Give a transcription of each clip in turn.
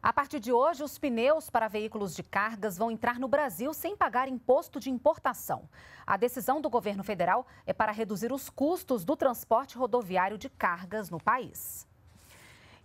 A partir de hoje, os pneus para veículos de cargas vão entrar no Brasil sem pagar imposto de importação. A decisão do governo federal é para reduzir os custos do transporte rodoviário de cargas no país.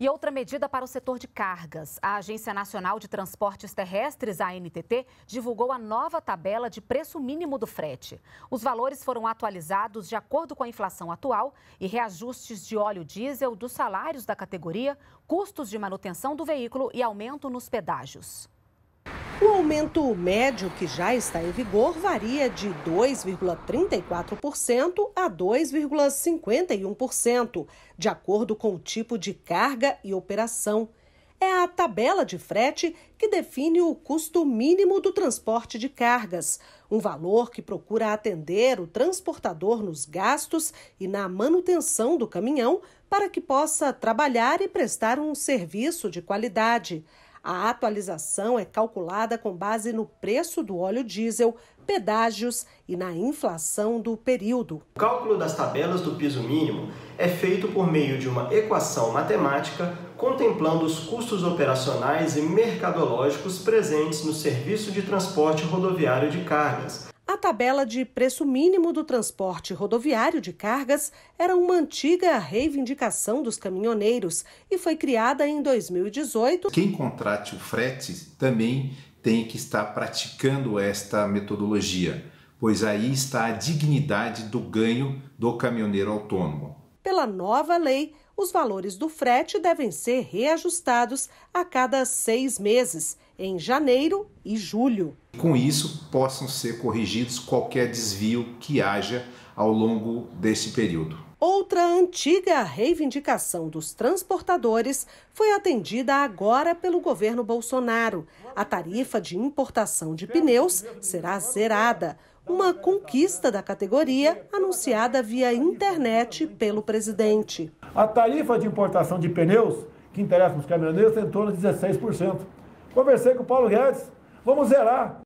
E outra medida para o setor de cargas. A Agência Nacional de Transportes Terrestres, ANTT, divulgou a nova tabela de preço mínimo do frete. Os valores foram atualizados de acordo com a inflação atual e reajustes de óleo diesel, dos salários da categoria, custos de manutenção do veículo e aumento nos pedágios. O aumento médio que já está em vigor varia de 2,34% a 2,51%, de acordo com o tipo de carga e operação. É a tabela de frete que define o custo mínimo do transporte de cargas, um valor que procura atender o transportador nos gastos e na manutenção do caminhão para que possa trabalhar e prestar um serviço de qualidade. A atualização é calculada com base no preço do óleo diesel, pedágios e na inflação do período. O cálculo das tabelas do piso mínimo é feito por meio de uma equação matemática contemplando os custos operacionais e mercadológicos presentes no serviço de transporte rodoviário de cargas, tabela de preço mínimo do transporte rodoviário de cargas era uma antiga reivindicação dos caminhoneiros e foi criada em 2018. Quem contrate o frete também tem que estar praticando esta metodologia, pois aí está a dignidade do ganho do caminhoneiro autônomo. Pela nova lei, os valores do frete devem ser reajustados a cada seis meses em janeiro e julho. Com isso, possam ser corrigidos qualquer desvio que haja ao longo desse período. Outra antiga reivindicação dos transportadores foi atendida agora pelo governo Bolsonaro. A tarifa de importação de pneus será zerada, uma conquista da categoria anunciada via internet pelo presidente. A tarifa de importação de pneus, que interessa para os caminhoneiros, é em torno de 16%. Conversei com o Paulo Guedes. Vamos zerar.